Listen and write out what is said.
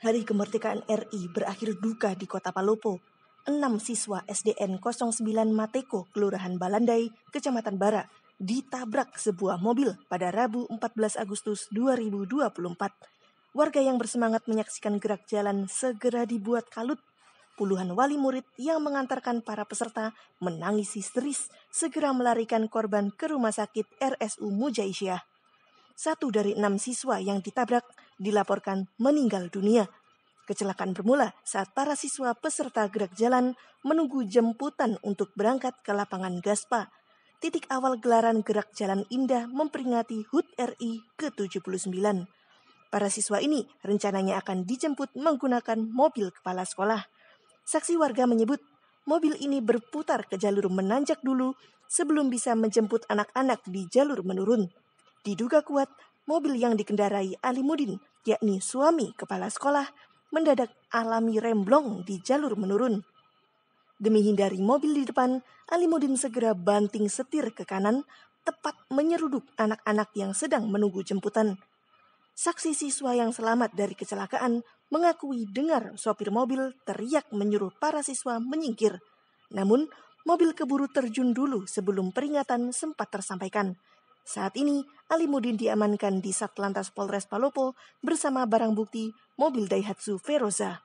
hari kemerdekaan RI berakhir duka di kota Palopo. Enam siswa SDN 09 Mateko, Kelurahan Balandai, Kecamatan Bara, ditabrak sebuah mobil pada Rabu 14 Agustus 2024. Warga yang bersemangat menyaksikan gerak jalan segera dibuat kalut puluhan wali murid yang mengantarkan para peserta menangis histeris segera melarikan korban ke rumah sakit RSU Mujaisyah. Satu dari enam siswa yang ditabrak dilaporkan meninggal dunia. Kecelakaan bermula saat para siswa peserta gerak jalan menunggu jemputan untuk berangkat ke lapangan Gaspa. Titik awal gelaran gerak jalan indah memperingati HUT RI ke-79. Para siswa ini rencananya akan dijemput menggunakan mobil kepala sekolah. Saksi warga menyebut mobil ini berputar ke jalur menanjak dulu sebelum bisa menjemput anak-anak di jalur menurun. Diduga kuat mobil yang dikendarai Ali Mudin, yakni suami kepala sekolah, mendadak alami remblong di jalur menurun. Demi hindari mobil di depan, Ali Mudin segera banting setir ke kanan, tepat menyeruduk anak-anak yang sedang menunggu jemputan. Saksi siswa yang selamat dari kecelakaan mengakui dengar sopir mobil teriak menyuruh para siswa menyingkir. Namun, mobil keburu terjun dulu sebelum peringatan sempat tersampaikan. Saat ini, Ali Mudin diamankan di Satlantas Polres Palopo bersama barang bukti mobil Daihatsu Feroza.